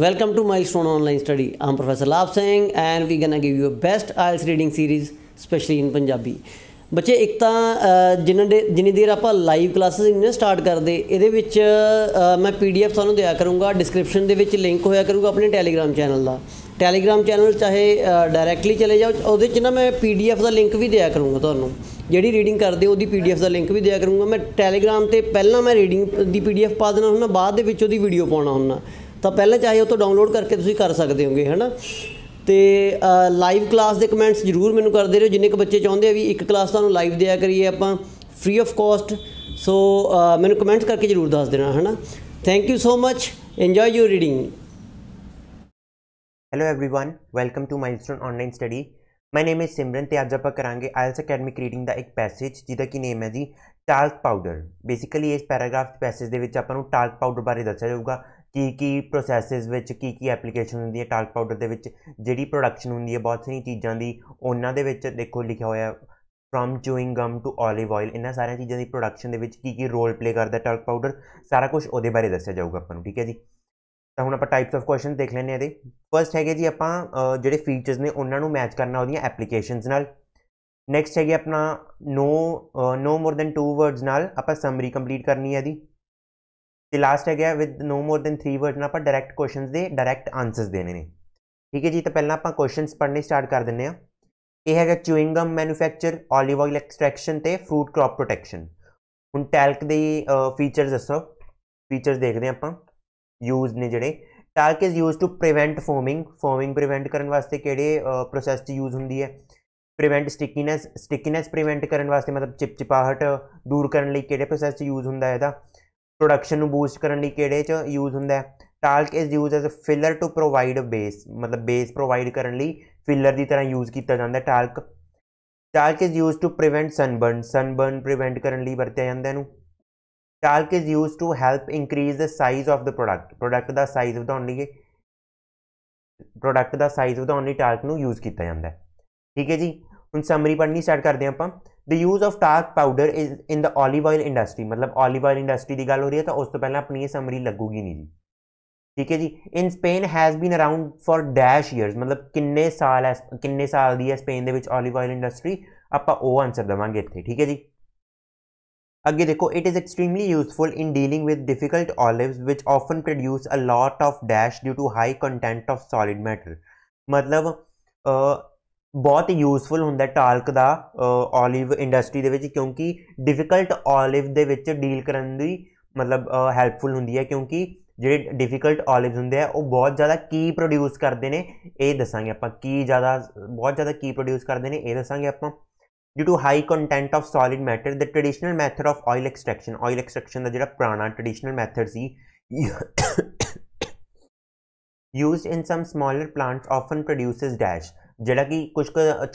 Welcome to Milestone Online Study. I'm Professor Lab Singh and we're gonna give you a best IELTS reading series, especially in Punjabi. ਬੱਚੇ ਇੱਕ ਤਾਂ ਜਿੰਨਾਂ ਦੇ ਜਿੰਨੀ ਦੇਰ ਆਪਾਂ ਲਾਈਵ ਕਲਾਸਸ ਇਹਨਾਂ ਸਟਾਰਟ ਕਰਦੇ ਇਹਦੇ ਵਿੱਚ ਮੈਂ ਪੀਡੀਐਫ ਤੁਹਾਨੂੰ ਦਿਆ ਕਰੂੰਗਾ ਡਿਸਕ੍ਰਿਪਸ਼ਨ ਦੇ ਵਿੱਚ ਲਿੰਕ ਹੋਇਆ ਕਰੂਗਾ ਆਪਣੇ ਟੈਲੀਗ੍ਰam ਚੈਨਲ ਦਾ ਟੈਲੀਗ੍ਰam ਚੈਨਲ ਚਾਹੇ ਡਾਇਰੈਕਟਲੀ ਚਲੇ ਜਾਓ ਉਹਦੇ 'ਚ ਨਾ ਮੈਂ ਪੀਡੀਐਫ ਦਾ ਲਿੰਕ ਵੀ ਦਿਆ ਕਰੂੰਗਾ ਤੁਹਾਨੂੰ ਜਿਹੜੀ ਰੀਡਿੰਗ ਕਰਦੇ ਉਹਦੀ ਪੀਡੀਐਫ ਦਾ ਲਿੰਕ ਵੀ ਦਿਆ ਕਰੂੰਗਾ ਮੈਂ ਟੈਲੀਗ੍ਰam ਤੇ ਪਹਿਲਾਂ ਮੈਂ ਰੀਡਿੰਗ ਦੀ ਪੀਡੀਐਫ ਪਾ ਦੇਣਾ ਹੁੰਦਾ ਬਾਅਦ ਦੇ ਵਿੱਚ ਉਹਦੀ ਵੀਡੀਓ ਪਾਉਣਾ ਹੁੰਦਾ ਤਾਂ ਪਹਿਲਾਂ ਚਾਹੇ ਉਹ ਤੋਂ ਡਾਊਨਲੋਡ ਕਰਕੇ ਤੁਸੀਂ ਕਰ ਸਕਦੇ ਹੋਗੇ ਹਨਾ ਤੇ ਲਾਈਵ ਕਲਾਸ ਦੇ ਕਮੈਂਟਸ ਜ਼ਰੂਰ ਮੈਨੂੰ ਕਰਦੇ ਰਹੋ ਜਿੰਨੇ ਕੁ ਬੱਚੇ ਚਾਹੁੰਦੇ ਆ ਵੀ ਇੱਕ ਕਲਾਸ ਤੁਹਾਨੂੰ ਲਾਈਵ ਦਿਆ ਕਰੀਏ ਆਪਾਂ ਫ੍ਰੀ ਆਫ ਕਾਸਟ ਸੋ ਮੈਨੂੰ ਕਮੈਂਟਸ ਕਰਕੇ ਜ਼ਰੂਰ ਦੱਸ ਦੇਣਾ ਹਨਾ thank you so much enjoy your reading hello everyone welcome to Milestone online study my name is simran ਤੇ ਅੱਜ ਆਪਾਂ ਕਰਾਂਗੇ ਆਇਲਸ ਅਕੈਡਮਿਕ reading ਦਾ ਇੱਕ ਪੈਸੇਜ ਜਿਹਦਾ ਕੀ ਨੇਮ ਹੈ ਜੀ ਟਾਲਕ ਪਾਊਡਰ ਬੇਸਿਕਲੀ ਇਸ ਪੈਰਾਗ੍ਰਾਫ ਪੈਸੇਜ ਦੇ ਵਿੱਚ ਆਪਾਂ ਨੂੰ ਟਾਲਕ ਪਾਊਡਰ ਬਾਰੇ ਦੱਸਿਆ ਜਾਊਗਾ ਕੀ ਕੀ ਪ੍ਰੋਸੈਸਸ ਵਿੱਚ ਕੀ ਕੀ ਐਪਲੀਕੇਸ਼ਨ ਹੁੰਦੀ ਹੈ ਟਾਲਕ ਪਾਊਡਰ ਦੇ ਵਿੱਚ ਜਿਹੜੀ ਪ੍ਰੋਡਕਸ਼ਨ ਹੁੰਦੀ ਹੈ ਬਹੁਤ ਸਾਰੀਆਂ ਚੀਜ਼ਾਂ ਦੀ ਉਹਨਾਂ ਦੇ ਵਿੱਚ ਦੇਖੋ ਲਿਖਿਆ ਹੋਇਆ from chewing gum to olive oil ਇਹਨਾਂ ਸਾਰੀਆਂ ਚੀਜ਼ਾਂ ਦੀ ਪ੍ਰੋਡਕਸ਼ਨ ਦੇ ਵਿੱਚ ਕੀ ਕੀ ਰੋਲ ਪਲੇ ਕਰਦਾ ਟਾਲਕ ਪਾਊਡਰ ਸਾਰਾ ਕੁਝ ਉਹਦੇ ਬਾਰੇ ਦੱਸਿਆ ਜਾਊਗਾ ਆਪਾਂ ਨੂੰ ਠੀਕ ਹੈ ਜੀ ਤਾਂ ਹੁਣ ਆਪਾਂ ਟਾਈਪਸ ਆਫ ਕੁਐਸਚਨ ਦੇਖ ਲੈਣੇ ਇਹਦੇ ਫਰਸਟ ਹੈਗੇ ਜੀ ਆਪਾਂ ਜਿਹੜੇ ਫੀਚਰਸ ਨੇ ਉਹਨਾਂ ਨੂੰ ਮੈਚ ਕਰਨਾ ਉਹਦੀਆਂ ਐਪਲੀਕੇਸ਼ਨਸ ਨਾਲ ਨੈਕਸਟ ਹੈਗੇ ਆਪਣਾ ਨੋ ਨੋ ਮੋਰ ਦੈਨ 2 ਵਰਡਸ ਨਾਲ ਆਪਾਂ ਸਮਰੀ ਕੰਪਲੀਟ ਕਰਨੀ ਹੈ ਦੀ फिर लास्ट ਹੈ ਗਿਆ with no more than 3 word ਨਾਲ ਆਪਾਂ ਡਾਇਰੈਕਟ ਕੁਐਸਚਨਸ ਦੇ ਡਾਇਰੈਕਟ ਆਨਸਰਸ ਦੇਣੇ ਨੇ ਠੀਕ ਹੈ ਜੀ ਤਾਂ ਪਹਿਲਾਂ ਆਪਾਂ ਕੁਐਸਚਨਸ ਪੜ੍ਹਨੇ ਸਟਾਰਟ ਕਰ ਦਿੰਨੇ ਆ ਇਹ ਹੈਗਾ chewing gum manufacture olive oil extraction ਤੇ ਫਰੂਟ ਕ੍ਰੌਪ ਪ੍ਰੋਟੈਕਸ਼ਨ ਹੁਣ ਟੈਲਕ ਦੇ ਫੀਚਰਸ ਦੱਸੋ ਫੀਚਰਸ ਦੇਖਦੇ ਆਪਾਂ ਯੂਜ਼ ਨੇ ਜਿਹੜੇ talc is used to prevent foaming foaming prevent ਕਰਨ ਵਾਸਤੇ ਕਿਹੜੇ ਪ੍ਰੋਸੈਸ 'ਚ ਯੂਜ਼ ਹੁੰਦੀ ਹੈ ਪ੍ਰੀਵੈਂਟ ਸਟਿਕਿਨੈਸ ਸਟਿਕਿਨੈਸ ਪ੍ਰੀਵੈਂਟ ਕਰਨ ਵਾਸਤੇ ਮਤਲਬ ਚਿਪਚਿਪਾਹਟ ਦੂਰ ਕਰਨ ਲਈ ਕਿਹੜੇ ਪ੍ਰੋਸੈਸ 'ਚ ਯੂਜ਼ ਹੁੰਦਾ ਹੈ ਇਹਦਾ ਪ੍ਰੋਡਕਸ਼ਨ ਨੂੰ ਬੂਸਟ ਕਰਨ ਲਈ ਕਿਹੜੇ 'ਚ ਯੂਜ਼ ਹੁੰਦਾ ਹੈ talc is use as a filler to provide base ਮਤਲਬ ਬੇਸ ਪ੍ਰੋਵਾਈਡ ਕਰਨ ਲਈ ਫਿਲਰ ਦੀ ਤਰ੍ਹਾਂ ਯੂਜ਼ ਕੀਤਾ ਜਾਂਦਾ ਹੈ talc talc is use to prevent sunburn sunburn prevent ਕਰਨ ਲਈ ਵਰਤਿਆ ਜਾਂਦਾ ਇਹਨੂੰ talc is use to help increase the size of the product product ਦਾ ਸਾਈਜ਼ ਵਧਾਉਣ ਲਈ ਪ੍ਰੋਡਕਟ ਦਾ ਸਾਈਜ਼ ਵਧਾਉਣ ਲਈ ਟਾਲਕ ਨੂੰ ਯੂਜ਼ ਕੀਤਾ ਜਾਂਦਾ ਹੈ ਠੀਕ ਹੈ ਜੀ ਹੁਣ ਸਮਰੀ ਪੜ੍ਹਨੀ ਸਟਾਰਟ ਕਰਦੇ ਹਾਂ ਆਪਾਂ the use of talc powder is in the olive oil industry मतलब ऑलिव ऑयल इंडस्ट्री की गल हो रही है तो उस तो पहले अपनी ये समरी लगेगी नहीं जी ठीक है जी in Spain has been around for dash years मतलब किन्ने साल है किन्ने साल की है स्पेन ऑलिव ऑयल इंडस्ट्री आप आंसर ਆਨਸਰ ਦਵਾਂਗੇ ठीक है जी अगे देखो it is extremely useful in dealing with difficult difficult which often produce a lot of dash due to high high of solid matter मतलब ਬਹੁਤ ਯੂਸਫੁਲ ਹੁੰਦਾ ਟਾਲਕ ਦਾ 올ਿਵ ਇੰਡਸਟਰੀ ਦੇ ਵਿੱਚ ਕਿਉਂਕਿ ਡਿਫਿਕਲਟ 올ਿਵ ਦੇ ਵਿੱਚ ਡੀਲ ਕਰਨ ਦੀ ਮਤਲਬ ਹੈਲਪਫੁਲ ਹੁੰਦੀ ਹੈ ਕਿਉਂਕਿ ਜਿਹੜੇ ਡਿਫਿਕਲਟ 올ਿਵਸ ਹੁੰਦੇ ਆ ਉਹ ਬਹੁਤ ਜ਼ਿਆਦਾ ਕੀ ਪ੍ਰੋਡਿਊਸ ਕਰਦੇ ਨੇ ਇਹ ਦੱਸਾਂਗੇ ਆਪਾਂ ਕੀ ਜ਼ਿਆਦਾ ਬਹੁਤ ਜ਼ਿਆਦਾ ਕੀ ਪ੍ਰੋਡਿਊਸ ਕਰਦੇ ਨੇ ਇਹ ਦੱਸਾਂਗੇ ਆਪਾਂ due to high content of solid matter the traditional method of oil extraction oil extraction ਦਾ ਜਿਹੜਾ ਪੁਰਾਣਾ ਟ੍ਰੈਡੀਸ਼ਨਲ ਮੈਥਡ ਸੀ used in some smaller plants often produces dash ਜਿਹੜਾ ਕਿ ਕੁਝ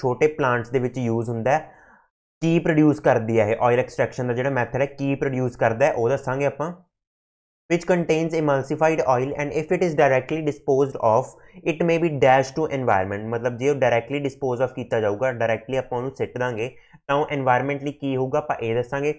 ਛੋਟੇ ਪਲਾਂਟਸ ਦੇ ਵਿੱਚ ਯੂਜ਼ ਹੁੰਦਾ ਹੈ ਕੀ ਪ੍ਰੋਡਿਊਸ ਕਰਦੀ ਹੈ ਇਹ ਆਇਲ ਐਕਸਟ੍ਰੈਕਸ਼ਨ ਦਾ ਜਿਹੜਾ ਮੈਥਡ ਹੈ ਕੀ ਪ੍ਰੋਡਿਊਸ ਕਰਦਾ ਹੈ ਉਹ ਦੱਸਾਂਗੇ ਆਪਾਂ which contains emulsified oil and if it is directly disposed of it may be dash to environment मतलब जे डायरेक्टली डिस्पोज ऑफ किया जाऊगा डायरेक्टली आप उन्होंने सिट देंगे तो एनवायरमेंट लिए की होगा आप ये दसागे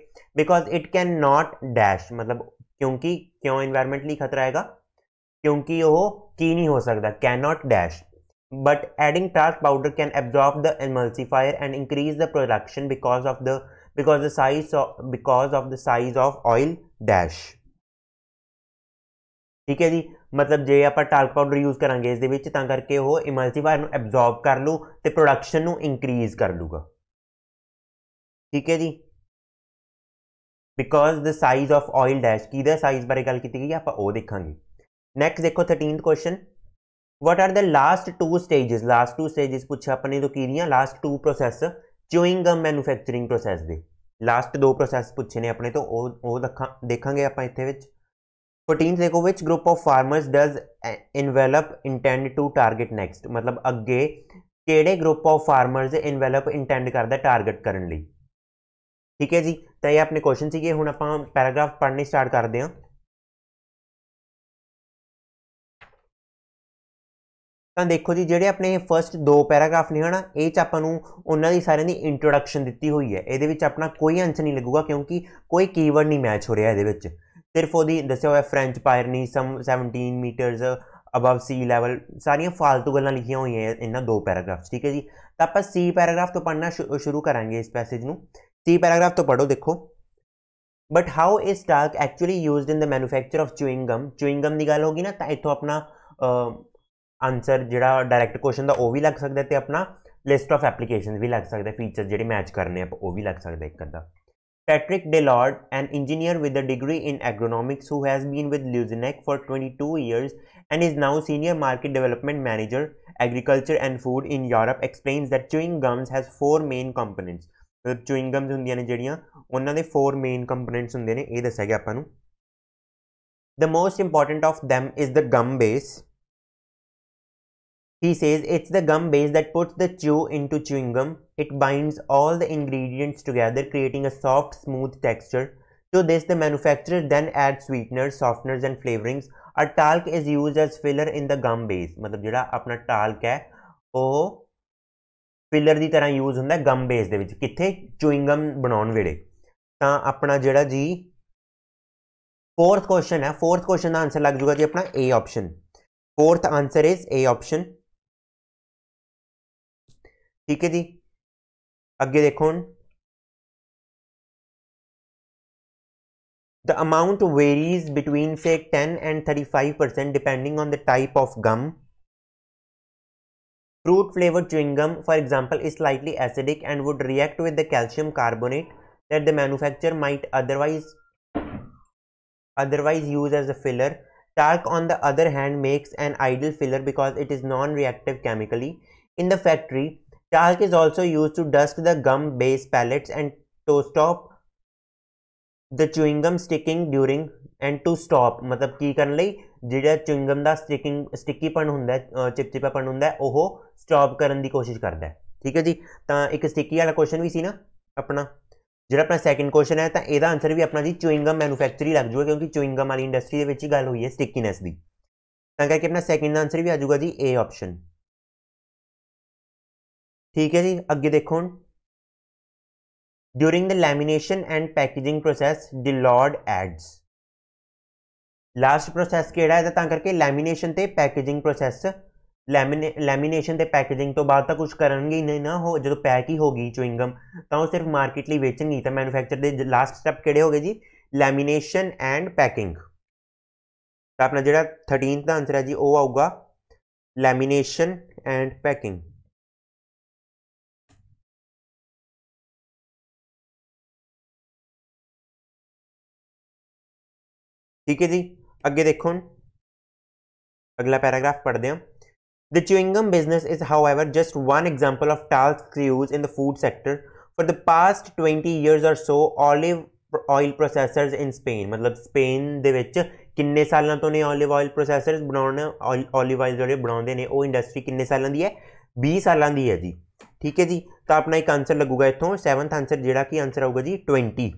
because it can not dash मतलब क्योंकि क्यों एनवायरमेंट लिए खतरा है क्योंकि वह की नहीं हो सकता can not dash but adding talc powder can absorb the emulsifier and increase the production because of the because the size of because of the size of oil dash ਠੀਕ ਹੈ ਜੀ ਮਤਲਬ ਜੇ ਆਪਾਂ ਟਾਲਕ ਪਾਊਡਰ ਯੂਜ਼ ਕਰਾਂਗੇ ਇਸ ਦੇ ਵਿੱਚ ਤਾਂ ਕਰਕੇ ਉਹ ਇਮਲਸੀਫਾਇਰ ਨੂੰ ਐਬਜ਼ੌਰਬ ਕਰ ਲੂ ਤੇ ਪ੍ਰੋਡਕਸ਼ਨ ਨੂੰ ਇਨਕਰੀਜ਼ ਕਰ ਲੂਗਾ ਠੀਕ ਹੈ ਜੀ because the size of oil dash ਕੀ ਦਾ ਸਾਈਜ਼ ਬਾਰੇ ਗੱਲ ਕੀਤੀ ਗਈ ਆਪਾਂ ਉਹ ਦੇਖਾਂਗੇ ਨੈਕਸਟ ਦੇਖੋ 13th question what are the last two stages last two stages पुच्छा अपने तो की दियां last two process chewing gum manufacturing process दे लास्ट दो प्रोसैस पुच्छे ने अपने तो वो देखा आप इतने देखो which group of farmer does Envelop intend to target next मतलब अगे कि group of farmer Envelop intend करता ਟਾਰਗੇਟ ਕਰਨ ਲਈ ਠੀਕ ਹੈ ਜੀ ਤਾਂ ਇਹ ਆਪਣੇ ਕੁਐਸਚਨ ਸੀਗੇ आप पैराग्राफ पढ़ने स्टार्ट करते हैं ਤਾਂ ਦੇਖੋ ਜੀ ਜਿਹੜੇ ਆਪਣੇ ਫਰਸਟ ਦੋ ਪੈਰਾਗ੍ਰਾਫ ਨੇ ਹਨਾ ਇਹ ਚ ਆਪਾਂ ਨੂੰ ਉਹਨਾਂ ਦੀ ਸਾਰਿਆਂ ਦੀ ਇੰਟਰੋਡਕਸ਼ਨ ਦਿੱਤੀ ਹੋਈ ਹੈ ਇਹਦੇ ਵਿੱਚ ਆਪਣਾ ਕੋਈ ਅੰਸ਼ ਨਹੀਂ ਲੱਗੂਗਾ ਕਿਉਂਕਿ ਕੋਈ ਕੀਵਰਡ ਨਹੀਂ ਮੈਚ ਹੋ ਰਿਹਾ ਇਹਦੇ ਵਿੱਚ ਸਿਰਫ ਉਹਦੀ ਦੱਸਿਆ ਹੋਇਆ French Pyrenees some 17 metres above sea level ਸਾਰੀਆਂ ਫालतू ਗੱਲਾਂ ਲਿਖੀਆਂ ਹੋਈਆਂ ਇਹਨਾਂ ਦੋ ਪੈਰਾਗ੍ਰਾਫਸ ਠੀਕ ਹੈ ਜੀ ਤਾਂ ਆਪਾਂ ਸੀ ਪੈਰਾਗ੍ਰਾਫ ਤੋਂ ਪੜਨਾ ਸ਼ੁਰੂ ਕਰਾਂਗੇ ਇਸ ਪੈਸੇਜ ਨੂੰ ਸੀ ਪੈਰਾਗ੍ਰਾਫ ਤੋਂ ਪੜੋ ਦੇਖੋ but how is talc actually used in the manufacture of chewing gum chewing gum ਦੀ ਗੱਲ ਹੋਗੀ ਨਾ ਤਾਂ ਇਥੋਂ ਆਪਣਾ ਆਨਸਰ ਜਿਹੜਾ ਡਾਇਰੈਕਟ ਕੁਐਸਚਨ ਦਾ ਉਹ ਵੀ ਲੱਗ ਸਕਦਾ ਤੇ ਆਪਣਾ ਲਿਸਟ ਆਫ ਐਪਲੀਕੇਸ਼ਨ ਵੀ ਲੱਗ ਸਕਦਾ ਫੀਚਰ ਜਿਹੜੇ ਮੈਚ ਕਰਨੇ ਆਪਾਂ ਉਹ ਵੀ ਲੱਗ ਸਕਦਾ ਇੱਕ ਅੱਧਾ Patrick Delard an engineer with a degree in agronomics who has been with Luzenac for 22 years and is now senior market development manager agriculture and food in Europe explains that chewing gums has four main components ਮਤਲਬ chewing ਗਮਸ ਹੁੰਦੀਆਂ ਨੇ ਜਿਹੜੀਆਂ ਉਹਨਾਂ ਦੇ four main components ਹੁੰਦੇ ਨੇ ਇਹ ਦੱਸਿਆ ਗਿਆ ਆਪਾਂ ਨੂੰ the most important of them is the gum base He says it's the gum base that puts the chew into chewing gum. It binds all the ingredients together, creating a soft, smooth texture. To this, the manufacturer then adds sweeteners, softeners, and flavorings. A talc is used as filler in the gum base. मतलब ਜਿਹੜਾ ਆਪਣਾ talc ਹੈ ਉਹ filler ਦੀ ਤਰ੍ਹਾਂ use ਹੁੰਦਾ ਗਮ base ਦੇ ਵਿੱਚ ਕਿੱਥੇ ਚੂਇੰਗ ਗਮ ਬਣਾਉਣ ਵੇਲੇ ਤਾਂ ਆਪਣਾ ਜਿਹੜਾ ਜੀ फोर्थ क्वेश्चन है फोर्थ क्वेश्चन का आंसर लग जाएगा जी अपना A option fourth answer is A option ठीक है जी अगे देखो द अमाउंट वेरीज बिटवीन से ten and thirty five percent depending on the type of gum fruit flavour gum for example is slightly acidic and would react with the calcium carbonate that the manufacture might otherwise otherwise use as a filler talc on the other hand makes an ideal filler because it is non reactive chemically in the factory Talc is also used to dust the gum base pellets and to stop the chewing gum sticking during and to stop ਮਤਲਬ ਕੀ ਕਰਨ ਲਈ ਜਿਹੜਾ chewing gum ਦਾ sticking ਸਟਿੱਕੀਪਨ ਹੁੰਦਾ ਚਿਪਚਿਪਾਪਨ ਹੁੰਦਾ ਉਹ stop ਕਰਨ ਦੀ ਕੋਸ਼ਿਸ਼ ਕਰਦਾ ਠੀਕ ਹੈ ਜੀ ਤਾਂ ਇੱਕ ਸਟਿੱਕੀ ਵਾਲਾ ਕੁਐਸਚਨ ਵੀ ਸੀ ਨਾ ਆਪਣਾ ਜਿਹੜਾ ਆਪਣਾ ਸੈਕੰਡ ਕੁਐਸਚਨ ਹੈ ਤਾਂ ਇਹਦਾ ਆਨਸਰ ਵੀ ਆਪਣਾ ਜੀ ਚੁਇੰਗਮ ਮੈਨੂਫੈਕਚਰੀ ਲੱਗ ਜੂਗਾ ਕਿਉਂਕਿ ਚੁਇੰਗਮ ਵਾਲੀ ਇੰਡਸਟਰੀ ਦੇ ਵਿੱਚ ਹੀ ਗੱਲ ਹੋਈ ਹੈ ਸਟਿੱਕੀਨੈਸ ਦੀ ਤਾਂ ਕਰਕੇ ਆਪਣਾ ਸੈਕੰਡ ਆਨਸਰ ਵੀ ਆ ਜਾਊਗਾ ਜੀ A ਆਪਸ਼ਨ ठीक है जी अगे देखो हूँ during the lamination and packaging process the lord aids last process कि करके लैमीनेशन से पैकेजिंग प्रोसैस लैमीने लैमीनेशन से पैकेजिंग तो बाद कुछ करे नहीं ना हो जो पैक ही होगी चुइंगम तो वो सिर्फ मार्केट लेचनगी तो मैनुफैक्चर के लास्ट स्टैप कि हो गए जी लैमीनेशन एंड पैकिंग अपना जोड़ा थर्टीन आंसर है जी वह आऊगा लैमीनेशन एंड पैकिंग ठीक है जी अगे देखो अगला पैराग्राफ पढ़ते हैं the chewing gum business is however just one example of talc's use in the food sector for the past twenty years are so olive oil processor in Spain मतलब Spain किन्ने सालों तो ने ऑलिव ऑयल प्रोसैसर बनाने olive oil जो बनाते हैं वह इंडस्ट्री किन्ने साल की है भी साल की है जी ठीक है जी तो अपना एक आंसर लगेगा इतों सैवंथ आंसर जो कि आंसर आऊगा जी ट्वेंटी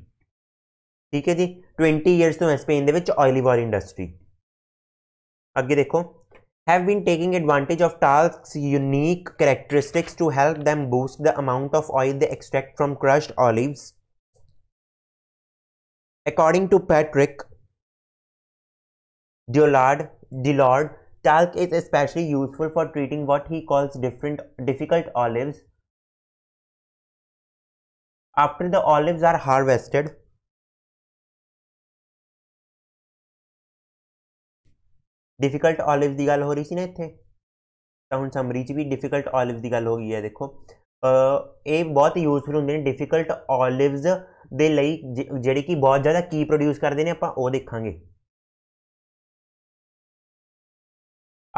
ਠੀਕ ਹੈ ਜੀ 20 ਇਅਰਸ ਤੋਂ ਹੈ ਸਪੇਨ ਦੇ ਵਿੱਚ ਆਇਲੀ ਵਾਰ ਇੰਡਸਟਰੀ ਅੱਗੇ ਦੇਖੋ have been taking advantage of talc's unique characteristics to help them boost the amount of oil they extract from crushed olives according to patrick delord delord talc is especially useful for treating what he calls different difficult olives after the olives are harvested difficult olive की गल हो रही सी ना इतने ਤਾਂ ਹੁਣ summary ਚ ਵੀ difficult olive ਦੀ ਗੱਲ ਹੋ ਗਈ ਹੈ ਦੇਖੋ ਇਹ ਬਹੁਤ ਯੂਸਫੁਲ ਹੁੰਦੇ ਨੇ ਡਿਫਿਕਲਟ ਆਲਿਵਸ ਦੇ ਲਈ ਜਿਹੜੇ ਕਿ ਬਹੁਤ ਜ਼ਿਆਦਾ ਕੀ ਪ੍ਰੋਡਿਊਸ ਕਰਦੇ ਨੇ ਆਪਾਂ ਉਹ ਦੇਖਾਂਗੇ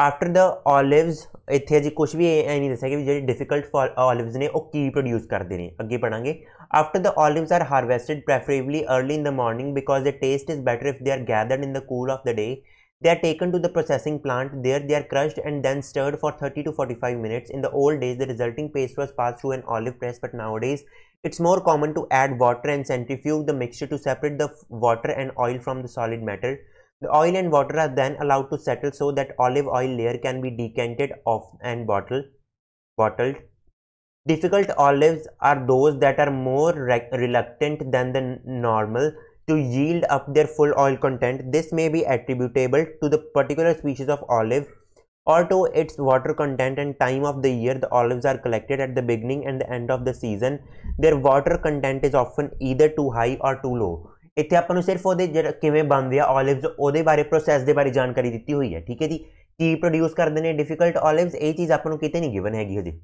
ਆਫਟਰ ਦਾ ਆਲਿਵਸ ਇੱਥੇ ਜੀ ਕੁਝ ਵੀ ਐ ਨਹੀਂ ਦੱਸਿਆ ਕਿ ਜਿਹੜੇ ਡਿਫਿਕਲਟ ਆਲਿਵਸ ਨੇ ਉਹ ਕੀ ਪ੍ਰੋਡਿਊਸ ਕਰਦੇ ਨੇ ਅੱਗੇ ਪੜਾਂਗੇ after the olives are harvested preferably early in the morning because the taste is better if they are gathered in the cool of the day They are taken to the processing plant. There they are crushed and then stirred for 30 to 45 minutes. In the old days, the resulting paste was passed through an olive press, but nowadays it's more common to add water and centrifuge the mixture to separate the water and oil from the solid matter. The oil and water are then allowed to settle so that olive oil layer can be decanted off and bottled. bottled. Difficult olives are those that are more reluctant than the normal to yield up their full oil content. This may be attributable to the particular species of olive or to its water content and time of the year the olives are collected at the beginning and the end of the season. Their water content is often either too high or too low. ਇੱਥੇ ਆਪਾਂ ਨੂੰ ਸਿਰਫ ਉਹਦੇ ਜਿਹੜਾ ਕਿਵੇਂ ਬਣਦੇ ਆ olives ਉਹਦੇ ਬਾਰੇ ਪ੍ਰੋਸੈਸ ਦੇ ਬਾਰੇ ਜਾਣਕਾਰੀ ਦਿੱਤੀ ਹੋਈ ਹੈ ਠੀਕ ਹੈ ਜੀ ਕੀ ਪ੍ਰੋਡਿਊਸ ਕਰਦੇ ਨੇ ਡਿਫਿਕਲਟ olives ਇਹ ਚੀਜ਼ ਆਪਾਂ ਨੂੰ ਕਿਤੇ ਨਹੀਂ ਗਿਵਨ ਹੈਗੀ ਹਜੇ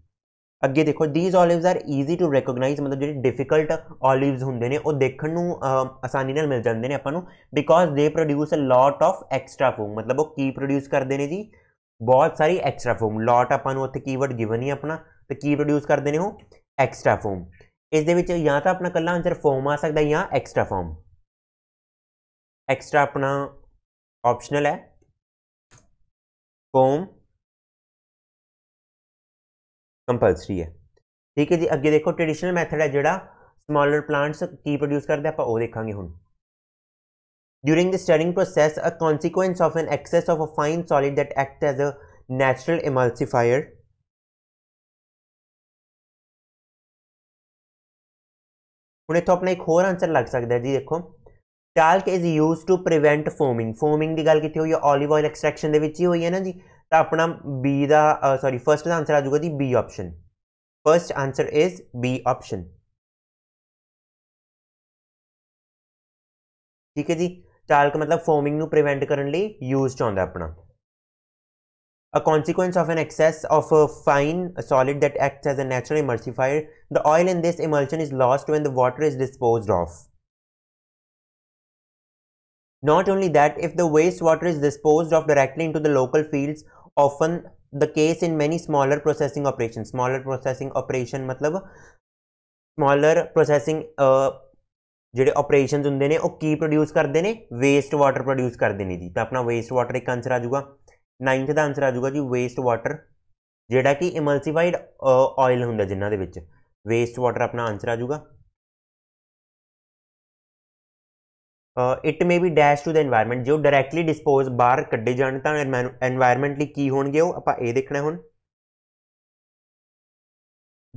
ਅੱਗੇ ਦੇਖੋ these olives are easy to recognize ਮਤਲਬ ਜਿਹੜੇ ਡਿਫਿਕਲਟ olives ਹੁੰਦੇ ਨੇ ਉਹ ਦੇਖਣ ਨੂੰ ਆਸਾਨੀ ਨਾਲ ਮਿਲ ਜਾਂਦੇ ਨੇ ਆਪਾਂ ਨੂੰ because they produce a lot of extra foam ਮਤਲਬ ਉਹ ਕੀ ਪ੍ਰੋਡਿਊਸ ਕਰਦੇ ਨੇ ਜੀ ਬਹੁਤ ਸਾਰੀ ਐਕਸਟਰਾ ਫੋਮ ਲੋਟ ਆਪਾਂ ਨੂੰ ਉੱਥੇ ਕੀਵਰਡ ਗਿਵਨ ਹੀ ਆਪਣਾ ਤੇ ਕੀ ਪ੍ਰੋਡਿਊਸ ਕਰਦੇ ਨੇ ਉਹ ਐਕਸਟਰਾ ਫੋਮ ਇਸ ਦੇ ਵਿੱਚ ਜਾਂ ਤਾਂ ਆਪਣਾ ਕੱਲਾ ਆਨਸਰ ਫੋਮ ਆ ਸਕਦਾ ਜਾਂ ਐਕਸਟਰਾ ਫੋਮ ਐਕਸਟਰਾ ਆਪਣਾ ਆਪਸ਼ਨਲ ਹੈ ਫੋਮ कंपलसरी है ठीक है जी अगे देखो ट्रडिशनल मैथड है जोड़ा समॉलर प्लांट्स की प्रोड्यूस करते हैं आप देखा हूँ during the stirring process a consequence of an excess of a fine solid that act as a natural emulsifier हम इतों अपना एक होर आंसर लग सकता जी देखो talc is use to prevent foaming foaming की गल की हुई है ऑलिव ऑयल एक्सट्रैक्शन के हुई है ना जी ਤਾਂ ਆਪਣਾ B ਦਾ ਸੌਰੀ ਫਰਸਟ ਦਾ ਆਨਸਰ ਆ ਜਾਊਗਾ ਜੀ B option first answer is B option ਠੀਕ ਹੈ ਜੀ ਟਾਲਕ ਮਤਲਬ ਫੋਮਿੰਗ ਨੂੰ ਪ੍ਰੀਵੈਂਟ ਕਰਨ ਲਈ ਯੂਜ਼ ਚ ਆਪਣਾ A consequence of an excess of a fine solid that acts as a natural emulsifier, the oil in this emulsion is lost when the water is disposed of. Not only that, if the wastewater is disposed of directly into the local fields often the case in many smaller processing operation smaller processing operation मतलब smaller processing ਜਿਹੜੇ operations ਹੁੰਦੇ ਨੇ ਉਹ ਕੀ produce ਕਰਦੇ ਨੇ waste water produce ਕਰਦੇ ਨੇ ਜੀ ਤਾਂ ਆਪਣਾ ਵੇਸਟ ਵਾਟਰ ਇੱਕ ਆਨਸਰ ਆ ਜਾਊਗਾ 9th ਦਾ ਆਨਸਰ ਆ ਜਾਊਗਾ ਜੀ ਵੇਸਟ ਵਾਟਰ ਜਿਹੜਾ ਕਿ ਇਮਲਸੀਫਾਈਡ ਆਇਲ ਹੁੰਦਾ ਜਿਨ੍ਹਾਂ ਦੇ ਵਿੱਚ ਵੇਸਟ ਵਾਟਰ ਆਪਣਾ ਆਨਸਰ ਆ ਜਾਊਗਾ it may be dash to the environment ਜੋ ਡਾਇਰੈਕਟਲੀ ਡਿਸਪੋਜ਼ ਬਾਹਰ ਕੱਢੇ ਜਾਣ ਤਾਂ এনवायरमेंटਲੀ ਕੀ ਹੋਣਗੇ ਉਹ ਆਪਾਂ ਇਹ ਦੇਖਣਾ ਹੁਣ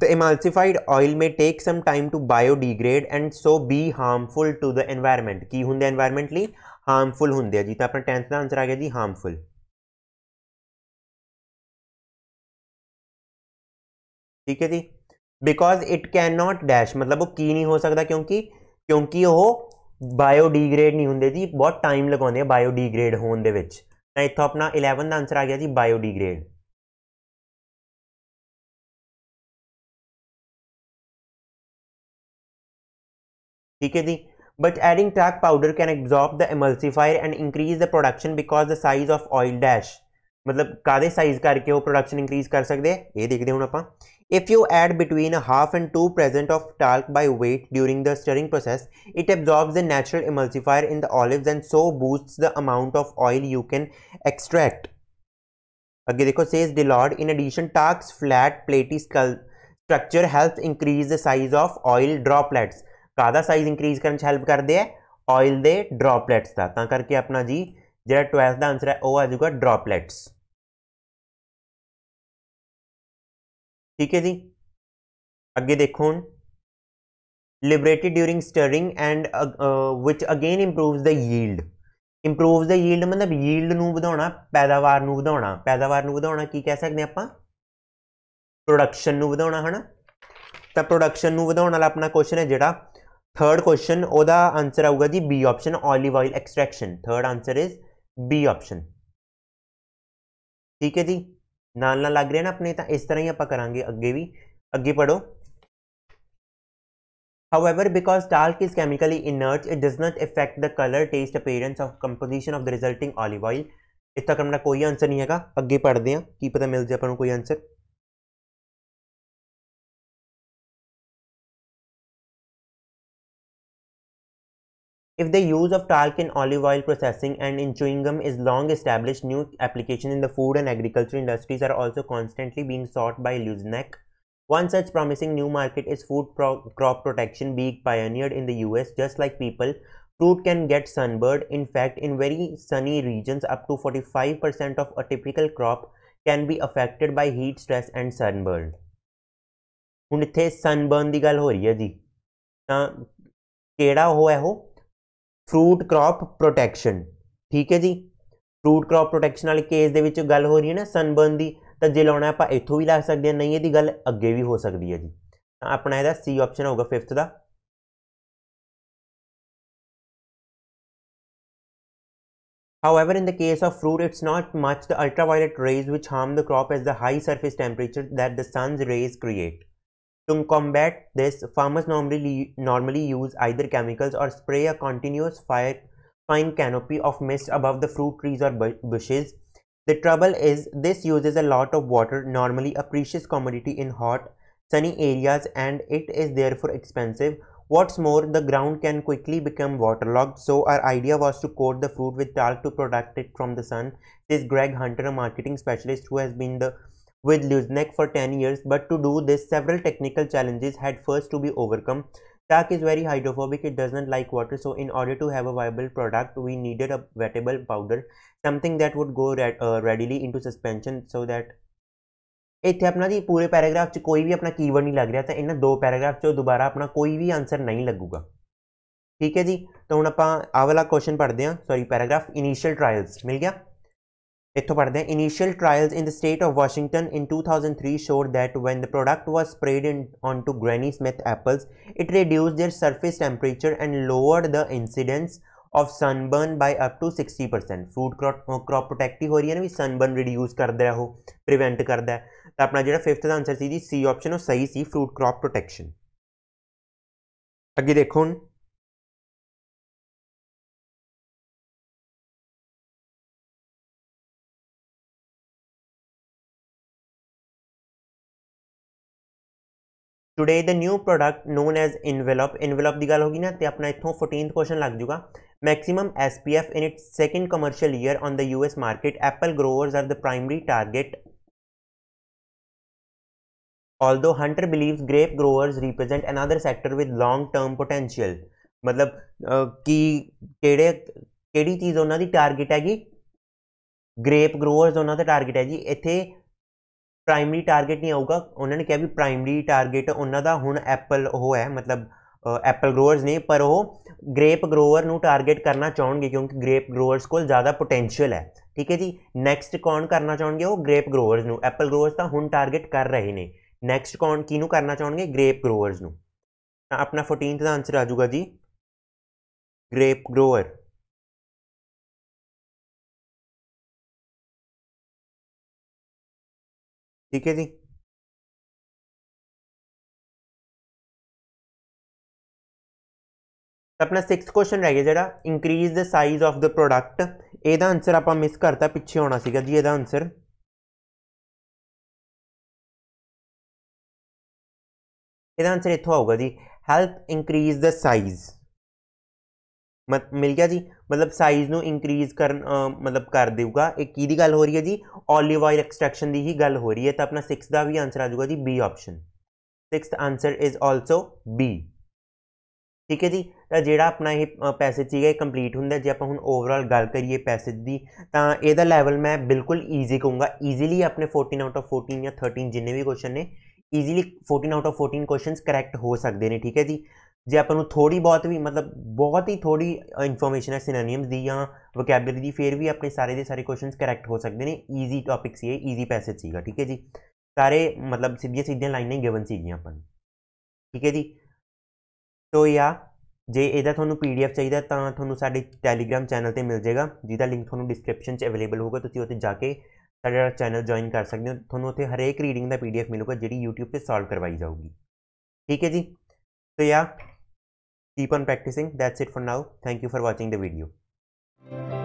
The emulsified oil may take some time to biodegrade and so be harmful to the environment. ਕੀ ਹੁੰਦੇ environmentally harmful ਹੁੰਦੇ ਆ ਜੀ ਤਾਂ ਆਪਣਾ 10th ਦਾ ਆਨਸਰ ਆ ਗਿਆ ਜੀ harmful. ਠੀਕ ਹੈ ਜੀ because it can not dash ਮਤਲਬ ਉਹ ਕੀ ਨਹੀਂ ਹੋ ਸਕਦਾ ਕਿਉਂਕਿ ਕਿਉਂਕਿ ਉਹ ਬਾਇਓਡੀਗ੍ਰੇਡ ਨਹੀਂ ਹੁੰਦੇ ਜੀ ਬਹੁਤ ਟਾਈਮ ਲਗਾਉਂਦੇ ਆ ਬਾਇਓਡੀਗ੍ਰੇਡ ਹੋਣ ਦੇ ਵਿੱਚ ਤਾਂ ਇੱਥੋਂ ਆਪਣਾ 11 ਦਾ ਆਨਸਰ ਆ ਗਿਆ ਜੀ ਬਾਇਓਡੀਗ੍ਰੇਡ ठीक है जी but adding talc powder can absorb the emulsifier and increase the production because the size of oil dash मतलब कहदे साइज करके वो प्रोडक्शन इंक्रीज कर सकते हैं ये देखते हूँ आप if you add between half and two percent of talc by weight during the stirring process it absorbs the natural emulsifier in the olives and so boost the amount of oil you can extract अगे देखो says Delord in addition talcs flat platy scale structure help increase the size of oil droplets कहदा size increase करने help करते हैं oil के ड्रॉपलैट्स का करके अपना जी जरा ट्वेल्थ का आंसर है वह आजगा ड्रॉपलैट्स ਠੀਕ ਹੈ ਜੀ ਅੱਗੇ ਦੇਖੋ ਹੁਣ liberated during stirring and uh, uh, which again improves the yield improves the yield ਮਤਲਬ yield ਨੂੰ ਵਧਾਉਣਾ ਪੈਦਾਵਾਰ ਨੂੰ ਵਧਾਉਣਾ ਪੈਦਾਵਾਰ ਨੂੰ ਵਧਾਉਣਾ ਕੀ ਕਹਿ ਸਕਦੇ ਆਪਾਂ ਪ੍ਰੋਡਕਸ਼ਨ ਨੂੰ ਵਧਾਉਣਾ ਹਨਾ ਤਾਂ ਪ੍ਰੋਡਕਸ਼ਨ ਨੂੰ ਵਧਾਉਣ ਵਾਲਾ ਆਪਣਾ ਕੁਐਸਚਨ ਹੈ ਜਿਹੜਾ ਥਰਡ ਕੁਐਸਚਨ ਉਹਦਾ ਆਨਸਰ ਆਊਗਾ ਜੀ B option olive oil extraction third answer is B option ਠੀਕ ਹੈ ਜੀ नाल ना लग रहे ना अपने तो इस तरह ही आप करा अगे भी अगे पढ़ो however because talc is chemically inert it does not affect the colour taste appearance of composition of the resulting olive oil इतना तक कोई आंसर नहीं है अगे पढ़ते हैं कि पता मिल जाए अपन कोई answer If the use of talc in olive oil processing and in chewing gum is long established, new applications in the food and agriculture industries are also constantly being sought by Luznek. One such promising new market is food pro crop protection being pioneered in the US just like people. Fruit can get sunburned. In fact, in very sunny regions, up to 45% of a typical crop can be affected by heat stress and sunburn. ਹੁਣ ਇੱਥੇ sunburn ਦੀ ਗੱਲ ਹੋ ਰਹੀ ਹੈ ਜੀ ਤਾਂ ਕਿਹੜਾ ਉਹ ਹੈ ਉਹ ਫਰੂਟ ਕ੍ਰੌਪ ਪ੍ਰੋਟੈਕਸ਼ਨ ਠੀਕ ਹੈ ਜੀ ਫਰੂਟ ਕ੍ਰੌਪ ਪ੍ਰੋਟੈਕਸ਼ਨ ਵਾਲੇ ਕੇਸ ਦੇ ਵਿੱਚ ਗੱਲ ਹੋ ਰਹੀ ਹੈ ਨਾ ਸਨਬਰਨ ਦੀ ਤਾਂ ਜੇ ਲਾਉਣਾ ਆਪਾਂ ਇੱਥੋਂ ਵੀ ਲਾ ਸਕਦੇ ਹਾਂ ਨਹੀਂ ਇਹਦੀ ਗੱਲ ਅੱਗੇ ਵੀ ਹੋ ਸਕਦੀ ਹੈ ਜੀ ਤਾਂ ਆਪਣਾ ਇਹਦਾ ਸੀ ਆਪਸ਼ਨ ਹੋਊਗਾ 5th the However, in the case of fruit, it's not much the ultraviolet rays which harm the crop as the high surface temperature that the sun's rays create. To combat this, farmers normally normally use either chemicals or spray a continuous fire, fine canopy of mist above the fruit trees or bushes. The trouble is this uses a lot of water, normally a precious commodity in hot, sunny areas and it is therefore expensive. What's more, the ground can quickly become waterlogged, so our idea was to coat the fruit with talc to protect it from the sun, is Greg Hunter, a marketing specialist who has been the with Luznek for 10 years, but to do this, several technical challenges had first to be overcome. Duck is very hydrophobic, it doesn't like water, so in order to have a viable product, we needed a wettable powder, something that would go uh, readily into suspension so that इतने अपना जी पूरे paragraph च कोई भी अपना keyword नहीं लग रहा था ਇਹਨਾਂ दो पैराग्राफ चो दोबारा अपना कोई भी आंसर नहीं लगेगा ठीक है जी तो हम आप ਆਹ ਵਾਲਾ ਕੁਐਸਚਨ ਪੜ੍ਹਦੇ ਹਾਂ ਸੌਰੀ ਪੈਰਾਗ੍ਰਾਫ ਇਨੀਸ਼ੀਅਲ ਟ੍ਰਾਇਲਸ ਮਿਲ ਗਿਆ इतो पढ़ते हैं initial trials in the state of Washington in 2003 showed that when the product was spread in to Granny Smith apples it reduce their surface temperature and lower the incidence of sunburn by up to 60 percent fruit crop protective हो रही है ना भी sunburn reduce करता है वो prevent करता है तो अपना जो फिफ्थ आंसर सी जी सी ऑप्शन वो सही सी फ्रूट क्रॉप प्रोटेक्शन अगे देखो हूँ today the new product known as Envelop Envelop की गल होगी ना तो अपना इतों फोर्टीन क्वेश्चन लग जूगा maximum S P F in it second commercial year on the U S market apple growers are the primary target although under believe grape growers represent another sector with long term potential मतलब कि target हैगी grep growers उन्होंने target है जी इतने primary target ਨਹੀਂ ਆਊਗਾ ਉਹਨਾਂ ਨੇ ਕਿਹਾ ਵੀ ਪ੍ਰਾਇਮਰੀ ਟਾਰਗੇਟ ਉਹਨਾਂ ਦਾ ਹੁਣ ਐਪਲ ਉਹ ਹੈ ਮਤਲਬ ਐਪਲ ਗਰੋਅਰਸ ਨਹੀਂ ਪਰ ਉਹ ਗ੍ਰੇਪ ਗਰੋਅਰ ਨੂੰ ਟਾਰਗੇਟ ਕਰਨਾ ਚਾਹਣਗੇ ਕਿਉਂਕਿ ਗ੍ਰੇਪ ਗਰੋਅਰਸ ਕੋਲ ਜ਼ਿਆਦਾ ਪੋਟੈਂਸ਼ੀਅਲ ਹੈ ਠੀਕ ਹੈ ਜੀ ਨੈਕਸਟ ਕੌਣ ਕਰਨਾ ਚਾਹਣਗੇ ਉਹ ਗ੍ਰੇਪ ਗਰੋਅਰਸ ਨੂੰ ਐਪਲ ਗਰੋਅਰਸ ਤਾਂ ਹੁਣ ਟਾਰਗੇਟ ਕਰ ਰਹੇ ਨੇ ਨੈਕਸਟ ਕੌਣ ਕਿਹਨੂੰ ਕਰਨਾ ਚਾਹਣਗੇ ਗ੍ਰੇਪ ਗਰੋਅਰਸ ਨੂੰ ਤਾਂ ਆਪਣਾ 14th ਦਾ ਆਨਸਰ ਆ ਜਾਊਗਾ ਜੀ ਗ੍ਰੇਪ ਗਰੋਅਰ ठीक है जी ਆਪਣਾ 6th ਕੁਐਸਚਨ ਰਹਿ ਗਿਆ ਜਿਹੜਾ increase the size of the product ਇਹਦਾ ਆਨਸਰ ਆਪਾਂ ਮਿਸ ਕਰਤਾ ਪਿੱਛੇ ਆਉਣਾ ਸੀਗਾ ਜੀ ਇਹਦਾ ਆਨਸਰ ਇਹਦਾ ਆਨਸਰ ਇੱਥੋਂ ਆਊਗਾ ਜੀ ਹੈਲਪ ਇਨਕਰੀਜ਼ ਦ ਸਾਈਜ਼ ਮਤ ਮਿਲ ਗਿਆ ਜੀ ਮਤਲਬ ਸਾਈਜ਼ ਨੂੰ ਇਨਕਰੀਜ਼ ਕਰਨ ਮਤਲਬ ਕਰ ਦੇਊਗਾ ਇਹ ਕੀ ਦੀ ਗੱਲ ਹੋ ਰਹੀ ਹੈ ਜੀ 올ਿਵ ਆਇਲ ਐਕਸਟ੍ਰੈਕਸ਼ਨ ਦੀ ਹੀ ਗੱਲ ਹੋ ਰਹੀ ਹੈ ਤਾਂ ਆਪਣਾ 6th ਦਾ ਵੀ ਆਨਸਰ ਆ ਜਾਊਗਾ ਜੀ B option 6th answer is also B ਠੀਕ ਹੈ ਜੀ ਤਾਂ ਜਿਹੜਾ ਆਪਣਾ ਇਹ ਪੈਸੇਜ ਸੀਗਾ ਇਹ ਕੰਪਲੀਟ ਹੁੰਦਾ ਜੇ ਆਪਾਂ ਹੁਣ ਓਵਰਆਲ ਗੱਲ ਕਰੀਏ ਪੈਸੇਜ ਦੀ ਤਾਂ ਇਹਦਾ ਲੈਵਲ ਮੈਂ ਬਿਲਕੁਲ ਈਜ਼ੀ ਕਹੂੰਗਾ ਈਜ਼ੀਲੀ ਆਪਣੇ 14 ਆਊਟ ਆਫ 14 ਜਾਂ 13 ਜਿੰਨੇ ਵੀ ਕੁਐਸਚਨ ਨੇ easily 14 out of 14 questions correct ਹੋ ਸਕਦੇ ਨੇ ਠੀਕ ਹੈ ਜੀ ਜੇ ਆਪਾਂ ਨੂੰ ਥੋੜੀ ਬਹੁਤ ਵੀ ਮਤਲਬ ਬਹੁਤ ਹੀ ਥੋੜੀ ਇਨਫੋਰਮੇਸ਼ਨ ਹੈ ਸਿਨੋਨਿਮਸ ਦੀ ਜਾਂ ਵੋਕੈਬਲਰੀ ਦੀ ਫੇਰ ਵੀ ਆਪਣੇ ਸਾਰੇ ਦੇ ਸਾਰੇ ਕੁਐਸਚਨਸ ਕਰੈਕਟ ਹੋ ਸਕਦੇ ਨੇ ਈਜ਼ੀ ਟਾਪਿਕ ਸੀ ਇਹ ਈਜ਼ੀ ਪੈਸੇਜ ਸੀਗਾ ਠੀਕ ਹੈ ਜੀ ਸਾਰੇ ਮਤਲਬ ਸਿੱਧੀਆਂ ਸਿੱਧੀਆਂ ਲਾਈਨਾਂ ਹੀ ਗਿਵਨ ਸੀਗੀਆਂ ਆਪਾਂ ਨੂੰ ਠੀਕ ਹੈ ਜੀ ਤੋ ਯਾ ਜੇ ਇਹਦਾ ਤੁਹਾਨੂੰ ਪੀਡੀਐਫ ਚਾਹੀਦਾ ਤਾਂ ਤੁਹਾਨੂੰ ਸਾਡੇ ਟੈਲੀਗ੍ਰam ਚੈਨਲ ਤੇ ਮਿਲ ਜਾਏਗਾ ਜਿਹਦਾ ਲਿੰਕ ਤੁਹਾਨੂੰ ਡਿਸਕ੍ਰਿਪਸ਼ਨ 'ਚ ਅਵੇਲੇਬਲ ਹੋਊਗਾ ਤੁਸੀਂ ਉੱਥੇ ਜਾ ਕੇ ਸਾਡਾ ਚੈਨਲ ਜੁਆਇਨ ਕਰ ਸਕਦੇ ਹੋ ਤੁਹਾਨੂੰ ਉੱਥੇ ਹਰੇਕ ਰੀਡਿੰਗ ਦਾ ਪੀਡੀਐਫ ਮਿਲੂਗਾ ਜਿਹੜੀ YouTube ਤੇ ਸੋਲਵ ਕਰਵਾਈ ਜਾਊਗੀ ਠੀਕ ਹੈ ਜੀ ਤੇ ਯਾ keep on practicing that's it for now thank you for watching the video